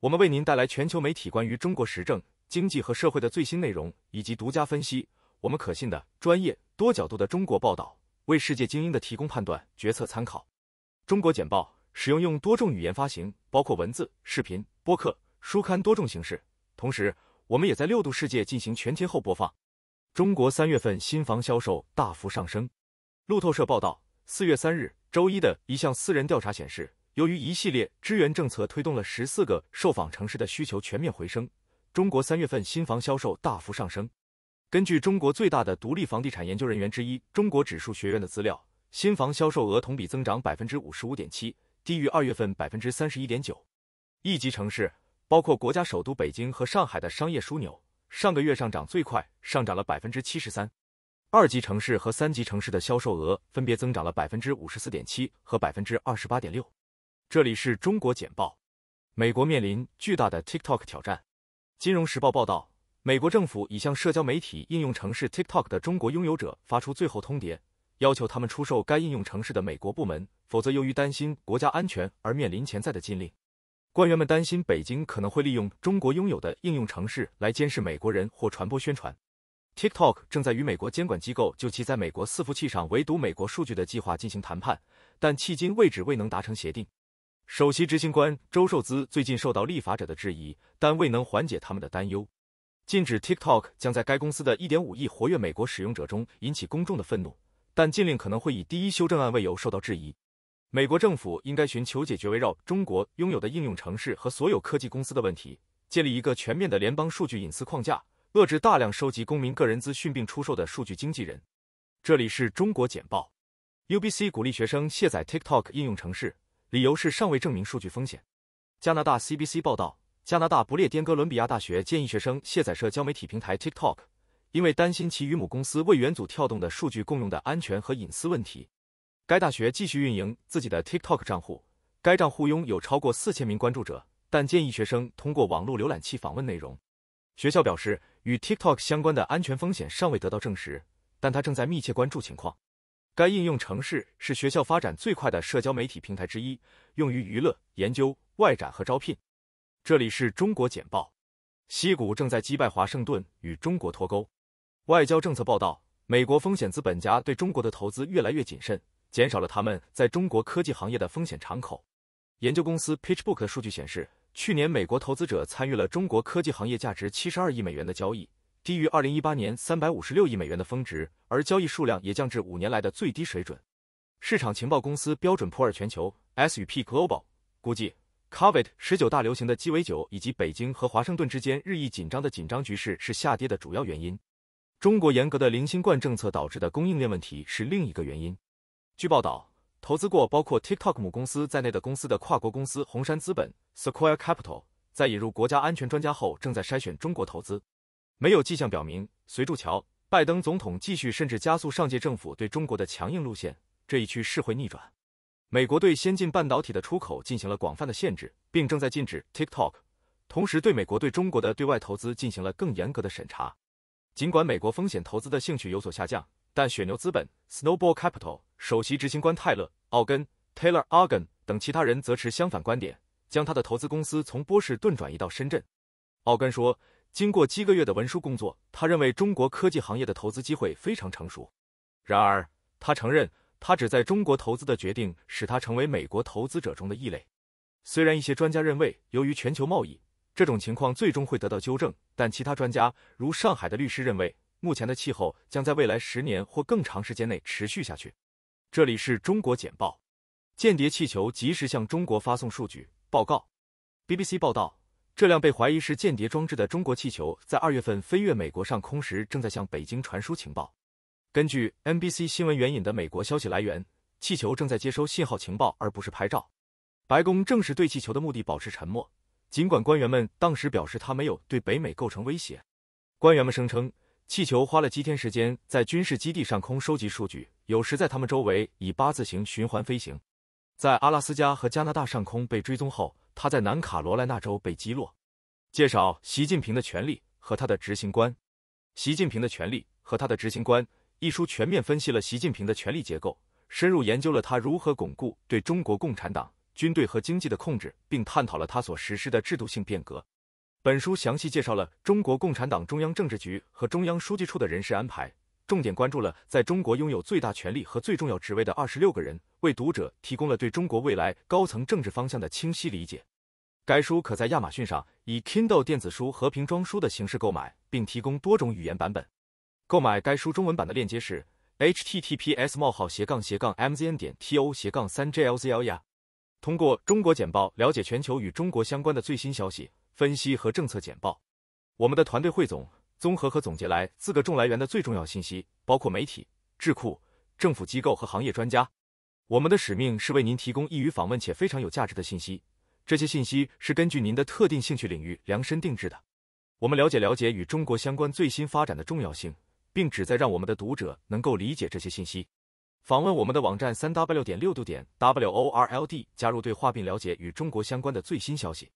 我们为您带来全球媒体关于中国时政、经济和社会的最新内容以及独家分析。我们可信的、专业、多角度的中国报道，为世界精英的提供判断、决策参考。中国简报使用用多种语言发行，包括文字、视频、播客、书刊多种形式。同时，我们也在六度世界进行全天候播放。中国三月份新房销售大幅上升。路透社报道，四月三日周一的一项私人调查显示。由于一系列支援政策推动了十四个受访城市的需求全面回升，中国三月份新房销售大幅上升。根据中国最大的独立房地产研究人员之一中国指数学院的资料，新房销售额同比增长百分之五十五点七，低于二月份百分之三十一点九。一级城市，包括国家首都北京和上海的商业枢纽，上个月上涨最快，上涨了百分之七十三。二级城市和三级城市的销售额分别增长了百分之五十四点七和百分之二十八点六。这里是中国简报。美国面临巨大的 TikTok 挑战。金融时报报道，美国政府已向社交媒体应用城市 TikTok 的中国拥有者发出最后通牒，要求他们出售该应用城市的美国部门，否则由于担心国家安全而面临潜在的禁令。官员们担心北京可能会利用中国拥有的应用城市来监视美国人或传播宣传。TikTok 正在与美国监管机构就其在美国伺服器上围堵美国数据的计划进行谈判，但迄今为止未能达成协定。首席执行官周寿资最近受到立法者的质疑，但未能缓解他们的担忧。禁止 TikTok 将在该公司的一点五亿活跃美国使用者中引起公众的愤怒，但禁令可能会以第一修正案为由受到质疑。美国政府应该寻求解决围绕中国拥有的应用城市和所有科技公司的问题，建立一个全面的联邦数据隐私框架，遏制大量收集公民个人资讯并出售的数据经纪人。这里是中国简报。UBC 鼓励学生卸载 TikTok 应用程式。理由是尚未证明数据风险。加拿大 CBC 报道，加拿大不列颠哥伦比亚大学建议学生卸载社交媒体平台 TikTok，因为担心其与母公司为元祖跳动的数据共用的安全和隐私问题。该大学继续运营自己的 TikTok 账户，该账户拥有超过四千名关注者，但建议学生通过网络浏览器访问内容。学校表示，与 TikTok 相关的安全风险尚未得到证实，但他正在密切关注情况。该应用城市是学校发展最快的社交媒体平台之一，用于娱乐、研究、外展和招聘。这里是中国简报。西谷正在击败华盛顿与中国脱钩。外交政策报道：美国风险资本家对中国的投资越来越谨慎，减少了他们在中国科技行业的风险敞口。研究公司 PitchBook 的数据显示，去年美国投资者参与了中国科技行业价值72亿美元的交易。低于2018年356亿美元的峰值，而交易数量也降至五年来的最低水准。市场情报公司标准普尔全球 S&P Global 估计，Covid 十九大流行的鸡尾酒以及北京和华盛顿之间日益紧张的紧张局势是下跌的主要原因。中国严格的零新冠政策导致的供应链问题是另一个原因。据报道，投资过包括 TikTok 母公司在内的公司的跨国公司红杉资本 Sequoia Capital 在引入国家安全专家后，正在筛选中国投资。没有迹象表明，随住桥，拜登总统继续甚至加速上届政府对中国的强硬路线。这一趋势会逆转。美国对先进半导体的出口进行了广泛的限制，并正在禁止 TikTok，同时对美国对中国的对外投资进行了更严格的审查。尽管美国风险投资的兴趣有所下降，但雪牛资本 （Snowball Capital） 首席执行官泰勒·奥根 （Taylor a r g e n 等其他人则持相反观点，将他的投资公司从波士顿转移到深圳。奥根说。经过几个月的文书工作，他认为中国科技行业的投资机会非常成熟。然而，他承认他只在中国投资的决定使他成为美国投资者中的异类。虽然一些专家认为，由于全球贸易，这种情况最终会得到纠正，但其他专家，如上海的律师认为，目前的气候将在未来十年或更长时间内持续下去。这里是中国简报：间谍气球及时向中国发送数据报告。BBC 报道。这辆被怀疑是间谍装置的中国气球，在二月份飞越美国上空时，正在向北京传输情报。根据 NBC 新闻援引的美国消息来源，气球正在接收信号情报，而不是拍照。白宫正式对气球的目的保持沉默，尽管官员们当时表示，它没有对北美构成威胁。官员们声称，气球花了几天时间在军事基地上空收集数据，有时在他们周围以八字形循环飞行。在阿拉斯加和加拿大上空被追踪后。他在南卡罗来纳州被击落。介绍习近平的权力和他的执行官。习近平的权力和他的执行官一书全面分析了习近平的权力结构，深入研究了他如何巩固对中国共产党、军队和经济的控制，并探讨了他所实施的制度性变革。本书详细介绍了中国共产党中央政治局和中央书记处的人事安排。重点关注了在中国拥有最大权力和最重要职位的二十六个人，为读者提供了对中国未来高层政治方向的清晰理解。该书可在亚马逊上以 Kindle 电子书和平装书的形式购买，并提供多种语言版本。购买该书中文版的链接是 https://mz.n 冒号斜斜杠杠点 to 斜杠三 j l z 幺呀。通过中国简报了解全球与中国相关的最新消息、分析和政策简报。我们的团队汇总。综合和总结来自各重来源的最重要信息，包括媒体、智库、政府机构和行业专家。我们的使命是为您提供易于访问且非常有价值的信息，这些信息是根据您的特定兴趣领域量身定制的。我们了解了解与中国相关最新发展的重要性，并旨在让我们的读者能够理解这些信息。访问我们的网站三 w 点六度点 w o r l d 加入对话并了解与中国相关的最新消息。